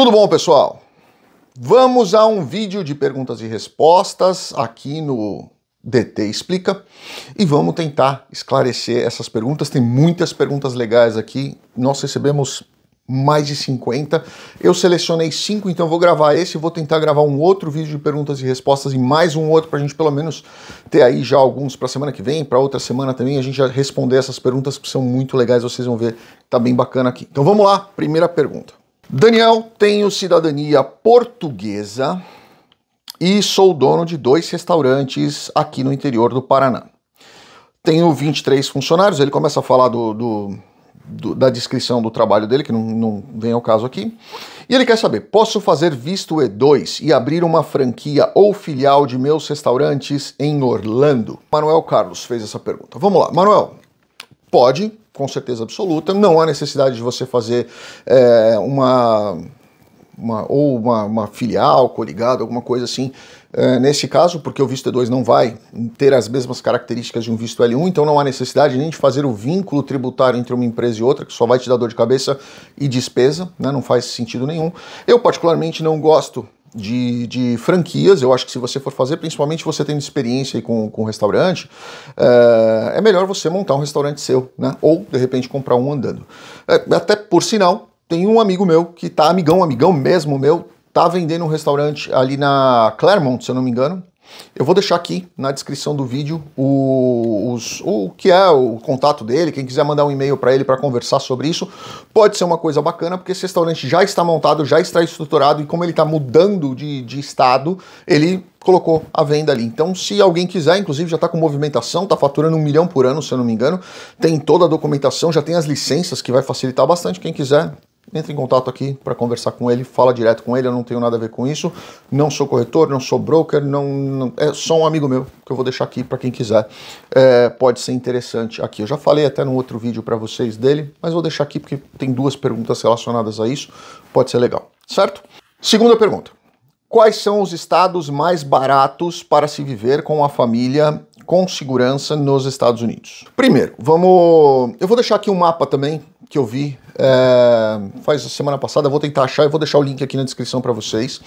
Tudo bom, pessoal? Vamos a um vídeo de perguntas e respostas aqui no DT Explica e vamos tentar esclarecer essas perguntas. Tem muitas perguntas legais aqui. Nós recebemos mais de 50. Eu selecionei cinco, então vou gravar esse, e vou tentar gravar um outro vídeo de perguntas e respostas e mais um outro para a gente pelo menos ter aí já alguns para semana que vem, para outra semana também, a gente já responder essas perguntas que são muito legais, vocês vão ver, tá bem bacana aqui. Então vamos lá, primeira pergunta. Daniel, tenho cidadania portuguesa e sou dono de dois restaurantes aqui no interior do Paraná. Tenho 23 funcionários, ele começa a falar do, do, do da descrição do trabalho dele, que não, não vem ao caso aqui. E ele quer saber: posso fazer visto E2 e abrir uma franquia ou filial de meus restaurantes em Orlando? Manuel Carlos fez essa pergunta. Vamos lá, Manuel. Pode, com certeza absoluta. Não há necessidade de você fazer é, uma, uma, ou uma, uma filial coligada, alguma coisa assim. É, nesse caso, porque o visto E2 não vai ter as mesmas características de um visto L1, então não há necessidade nem de fazer o vínculo tributário entre uma empresa e outra, que só vai te dar dor de cabeça e despesa, né? não faz sentido nenhum. Eu, particularmente, não gosto de, de, franquias, eu acho que se você for fazer, principalmente você tendo experiência com, com restaurante, é, é, melhor você montar um restaurante seu, né? Ou, de repente, comprar um andando. É, até por sinal, tem um amigo meu que tá amigão, amigão mesmo meu, tá vendendo um restaurante ali na Claremont, se eu não me engano, eu vou deixar aqui na descrição do vídeo o, os, o que é o contato dele, quem quiser mandar um e-mail para ele para conversar sobre isso, pode ser uma coisa bacana, porque esse restaurante já está montado, já está estruturado, e como ele está mudando de, de estado, ele colocou a venda ali. Então, se alguém quiser, inclusive já está com movimentação, está faturando um milhão por ano, se eu não me engano, tem toda a documentação, já tem as licenças que vai facilitar bastante. Quem quiser, entre em contato aqui para conversar com ele, fala direto com ele, eu não tenho nada a ver com isso, não sou corretor, não sou broker, não, não é só um amigo meu que eu vou deixar aqui para quem quiser, é, pode ser interessante aqui. Eu já falei até no outro vídeo para vocês dele, mas vou deixar aqui porque tem duas perguntas relacionadas a isso, pode ser legal, certo? Segunda pergunta. Quais são os estados mais baratos para se viver com a família com segurança nos Estados Unidos? Primeiro, vamos. Eu vou deixar aqui um mapa também que eu vi é, faz a semana passada, eu vou tentar achar, e vou deixar o link aqui na descrição para vocês.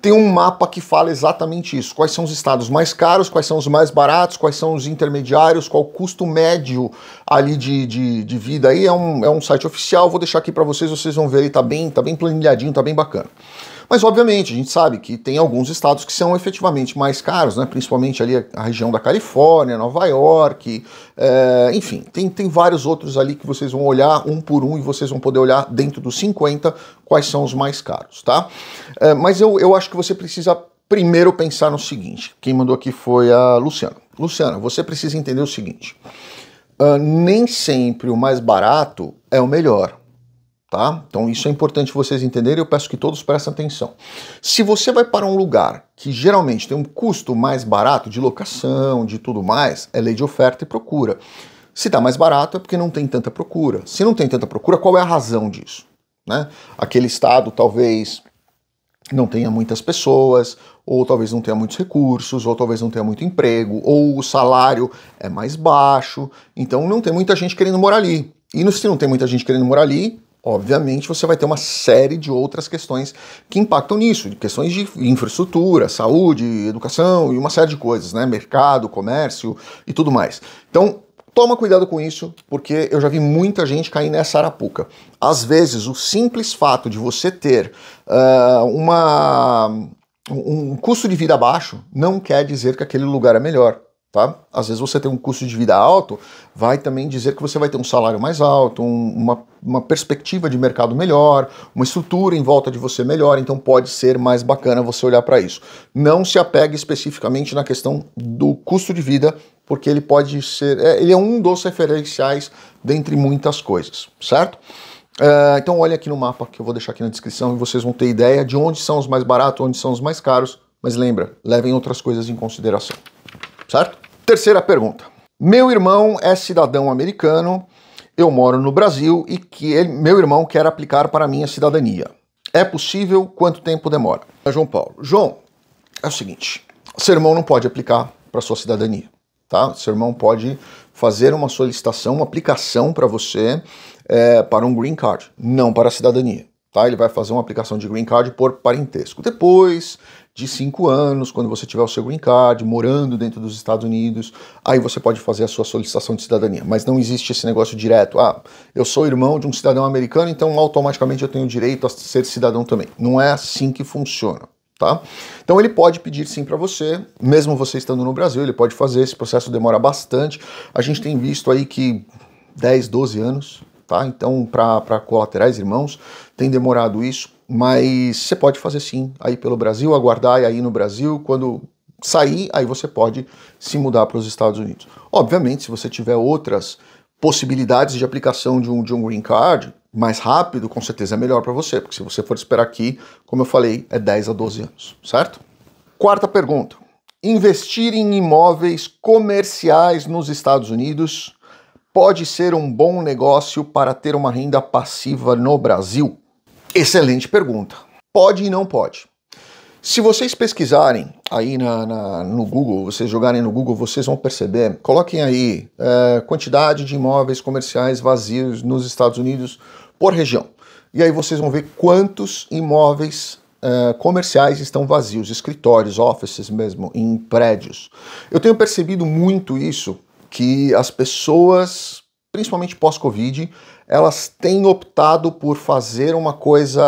Tem um mapa que fala exatamente isso, quais são os estados mais caros, quais são os mais baratos, quais são os intermediários, qual o custo médio ali de, de, de vida. Aí é um, é um site oficial, vou deixar aqui para vocês, vocês vão ver, aí tá bem, tá bem planilhadinho, tá bem bacana. Mas, obviamente, a gente sabe que tem alguns estados que são efetivamente mais caros, né? principalmente ali a região da Califórnia, Nova York, é, enfim, tem, tem vários outros ali que vocês vão olhar um por um e vocês vão poder olhar dentro dos 50 quais são os mais caros, tá? É, mas eu, eu acho que você precisa primeiro pensar no seguinte: quem mandou aqui foi a Luciana. Luciana, você precisa entender o seguinte. Uh, nem sempre o mais barato é o melhor tá? Então isso é importante vocês entenderem, eu peço que todos prestem atenção. Se você vai para um lugar que geralmente tem um custo mais barato de locação, de tudo mais, é lei de oferta e procura. Se está mais barato é porque não tem tanta procura. Se não tem tanta procura, qual é a razão disso? Né? Aquele estado talvez não tenha muitas pessoas, ou talvez não tenha muitos recursos, ou talvez não tenha muito emprego, ou o salário é mais baixo, então não tem muita gente querendo morar ali. E se não tem muita gente querendo morar ali, Obviamente, você vai ter uma série de outras questões que impactam nisso, questões de infraestrutura, saúde, educação e uma série de coisas, né? Mercado, comércio e tudo mais. Então, Toma cuidado com isso, porque eu já vi muita gente cair nessa arapuca. Às vezes, o simples fato de você ter uh, uma, um custo de vida baixo não quer dizer que aquele lugar é melhor. Tá? Às vezes você tem um custo de vida alto, vai também dizer que você vai ter um salário mais alto, um, uma, uma perspectiva de mercado melhor, uma estrutura em volta de você melhor, então pode ser mais bacana você olhar para isso. Não se apegue especificamente na questão do custo de vida, porque ele pode ser. É, ele é um dos referenciais dentre muitas coisas, certo? Uh, então olha aqui no mapa que eu vou deixar aqui na descrição e vocês vão ter ideia de onde são os mais baratos, onde são os mais caros. Mas lembra, levem outras coisas em consideração certo? Terceira pergunta. Meu irmão é cidadão americano, eu moro no Brasil e que ele, meu irmão quer aplicar para a minha cidadania. É possível? Quanto tempo demora? É João Paulo. João, é o seguinte: seu irmão não pode aplicar para sua cidadania, tá? Seu irmão pode fazer uma solicitação, uma aplicação para você é, para um green card, não para a cidadania. Tá, ele vai fazer uma aplicação de green card por parentesco. Depois de cinco anos, quando você tiver o seu green card, morando dentro dos Estados Unidos, aí você pode fazer a sua solicitação de cidadania. Mas não existe esse negócio direto. Ah, eu sou irmão de um cidadão americano, então automaticamente eu tenho direito a ser cidadão também. Não é assim que funciona. Tá? Então ele pode pedir sim para você, mesmo você estando no Brasil, ele pode fazer, esse processo demora bastante. A gente tem visto aí que 10, 12 anos tá? Então, para colaterais, irmãos, tem demorado isso, mas você pode fazer sim, aí pelo Brasil, aguardar e aí no Brasil, quando sair, aí você pode se mudar para os Estados Unidos. Obviamente, se você tiver outras possibilidades de aplicação de um, de um green card mais rápido, com certeza é melhor para você, porque se você for esperar aqui, como eu falei, é 10 a 12 anos, certo? Quarta pergunta investir em imóveis comerciais nos Estados Unidos pode ser um bom negócio para ter uma renda passiva no Brasil? Excelente pergunta. Pode e não pode. Se vocês pesquisarem aí na, na, no Google, vocês jogarem no Google, vocês vão perceber. Coloquem aí é, quantidade de imóveis comerciais vazios nos Estados Unidos por região. E aí vocês vão ver quantos imóveis é, comerciais estão vazios, escritórios, offices mesmo, em prédios. Eu tenho percebido muito isso que as pessoas, principalmente pós-Covid, elas têm optado por fazer uma coisa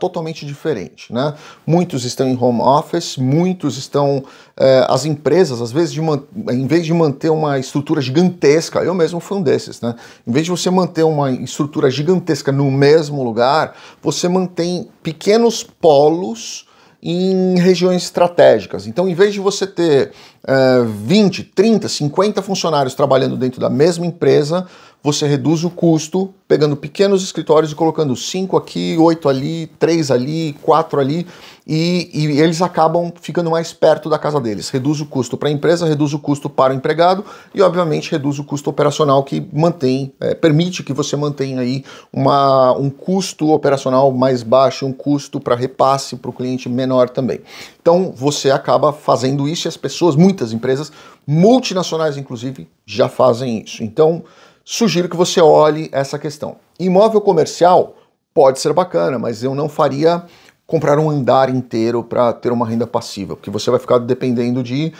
totalmente diferente, né? Muitos estão em home office, muitos estão eh, as empresas, às vezes de em vez de manter uma estrutura gigantesca, eu mesmo fui um desses, né? Em vez de você manter uma estrutura gigantesca no mesmo lugar, você mantém pequenos polos em regiões estratégicas. Então, em vez de você ter uh, 20, 30, 50 funcionários trabalhando dentro da mesma empresa, você reduz o custo pegando pequenos escritórios e colocando cinco aqui, oito ali, três ali, quatro ali, e, e eles acabam ficando mais perto da casa deles. Reduz o custo para a empresa, reduz o custo para o empregado e, obviamente, reduz o custo operacional que mantém, é, permite que você mantenha aí uma, um custo operacional mais baixo, um custo para repasse para o cliente menor também. Então você acaba fazendo isso e as pessoas, muitas empresas, multinacionais inclusive, já fazem isso. Então sugiro que você olhe essa questão. Imóvel comercial pode ser bacana, mas eu não faria comprar um andar inteiro para ter uma renda passiva, porque você vai ficar dependendo de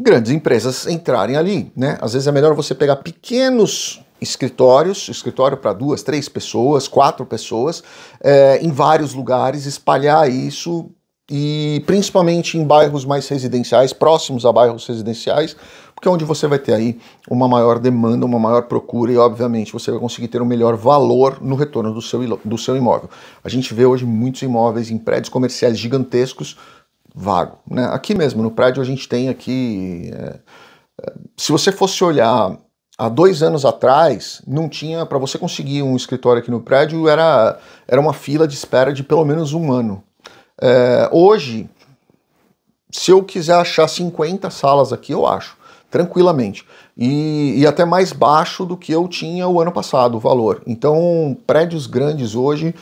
grandes empresas entrarem ali, né? Às vezes é melhor você pegar pequenos escritórios, escritório para duas, três pessoas, quatro pessoas, é, em vários lugares, espalhar isso e principalmente em bairros mais residenciais, próximos a bairros residenciais, porque é onde você vai ter aí uma maior demanda, uma maior procura e, obviamente, você vai conseguir ter um melhor valor no retorno do seu, do seu imóvel. A gente vê hoje muitos imóveis em prédios comerciais gigantescos vago. Né? Aqui mesmo, no prédio, a gente tem aqui. É, é se você fosse olhar há dois anos atrás, não tinha. Para você conseguir um escritório aqui no prédio, era, era uma fila de espera de pelo menos um ano. É, hoje, se eu quiser achar 50 salas aqui, eu acho tranquilamente. E, e, até mais baixo do que eu tinha o ano passado, o valor. Então, prédios grandes hoje,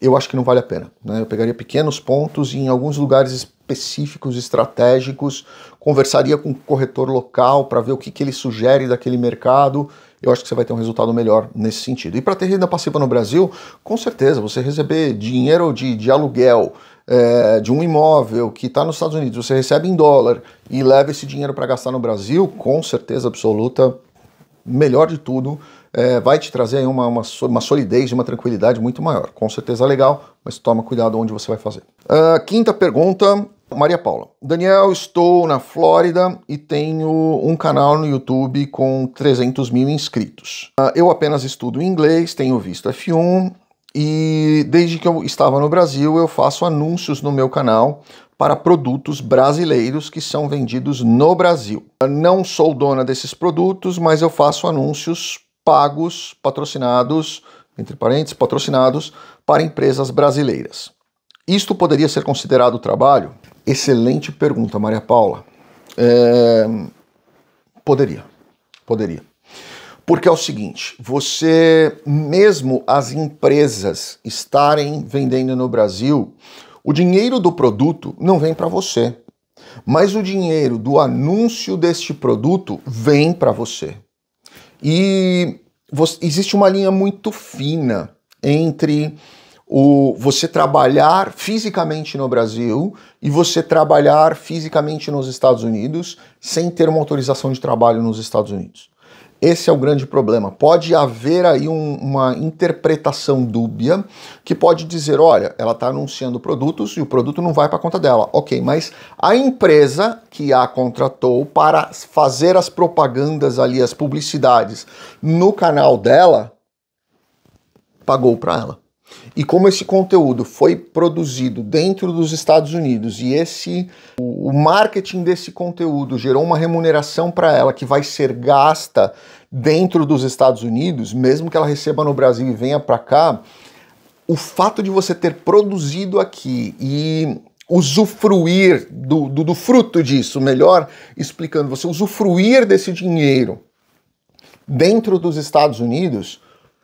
eu acho que não vale a pena. Né? Eu pegaria pequenos pontos em alguns lugares específicos, estratégicos, conversaria com o corretor local para ver o que, que ele sugere daquele mercado eu acho que você vai ter um resultado melhor nesse sentido. E para ter renda passiva no Brasil, com certeza, você receber dinheiro de, de aluguel é, de um imóvel que está nos Estados Unidos, você recebe em dólar e leva esse dinheiro para gastar no Brasil, com certeza absoluta, melhor de tudo, é, vai te trazer uma, uma, uma solidez e uma tranquilidade muito maior. Com certeza legal, mas toma cuidado onde você vai fazer. Uh, quinta pergunta, Maria Paula. Daniel, estou na Flórida e tenho um canal no YouTube com 300 mil inscritos. Uh, eu apenas estudo inglês, tenho visto F1, e desde que eu estava no Brasil, eu faço anúncios no meu canal para produtos brasileiros que são vendidos no Brasil. Eu não sou dona desses produtos, mas eu faço anúncios pagos, patrocinados, entre parênteses, patrocinados para empresas brasileiras. Isto poderia ser considerado trabalho? Excelente pergunta, Maria Paula. É... Poderia, poderia. Porque é o seguinte, você mesmo as empresas estarem vendendo no Brasil, o dinheiro do produto não vem para você, mas o dinheiro do anúncio deste produto vem para você. E você, existe uma linha muito fina entre o você trabalhar fisicamente no Brasil e você trabalhar fisicamente nos Estados Unidos sem ter uma autorização de trabalho nos Estados Unidos. Esse é o grande problema. Pode haver aí um, uma interpretação dúbia que pode dizer: olha, ela está anunciando produtos e o produto não vai para a conta dela. Ok, mas a empresa que a contratou para fazer as propagandas ali, as publicidades no canal dela, pagou para ela. E como esse conteúdo foi produzido dentro dos Estados Unidos e esse o marketing desse conteúdo gerou uma remuneração para ela que vai ser gasta dentro dos Estados Unidos, mesmo que ela receba no Brasil e venha para cá, o fato de você ter produzido aqui e usufruir do, do, do fruto disso, melhor explicando, você usufruir desse dinheiro dentro dos Estados Unidos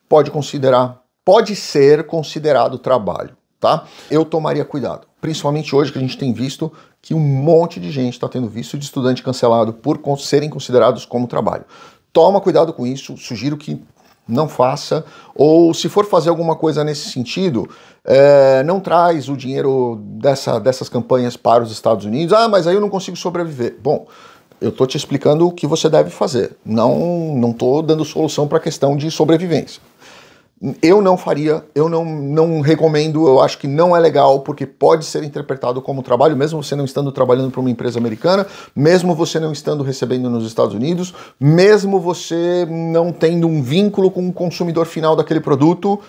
pode considerar pode ser considerado trabalho, tá? Eu tomaria cuidado, principalmente hoje que a gente tem visto que um monte de gente está tendo visto de estudante cancelado por serem considerados como trabalho. Toma cuidado com isso, sugiro que não faça, ou se for fazer alguma coisa nesse sentido, é, não traz o dinheiro dessa, dessas campanhas para os Estados Unidos. Ah, mas aí eu não consigo sobreviver. Bom, eu estou te explicando o que você deve fazer. Não, não estou dando solução para a questão de sobrevivência. Eu não faria, eu não, não recomendo, eu acho que não é legal, porque pode ser interpretado como trabalho, mesmo você não estando trabalhando para uma empresa americana, mesmo você não estando recebendo nos Estados Unidos, mesmo você não tendo um vínculo com o consumidor final daquele produto,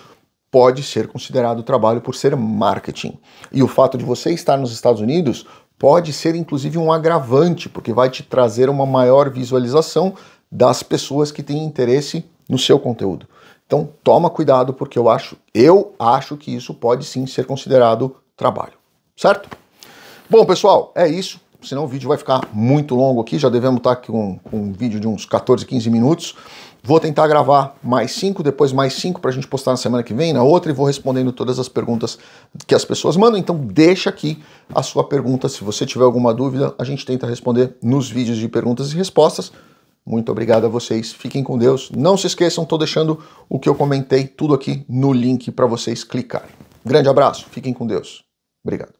pode ser considerado trabalho por ser marketing. E o fato de você estar nos Estados Unidos pode ser inclusive um agravante, porque vai te trazer uma maior visualização das pessoas que têm interesse no seu conteúdo. Então toma cuidado porque eu acho, eu acho que isso pode sim ser considerado trabalho, certo? Bom, pessoal, é isso. Senão o vídeo vai ficar muito longo aqui. Já devemos estar com, com um vídeo de uns 14, 15 minutos. Vou tentar gravar mais cinco, depois mais cinco para a gente postar na semana que vem, na outra, e vou respondendo todas as perguntas que as pessoas mandam. Então deixa aqui a sua pergunta. Se você tiver alguma dúvida, a gente tenta responder nos vídeos de perguntas e respostas. Muito obrigado a vocês. Fiquem com Deus. Não se esqueçam, estou deixando o que eu comentei tudo aqui no link para vocês clicarem. Grande abraço. Fiquem com Deus. Obrigado.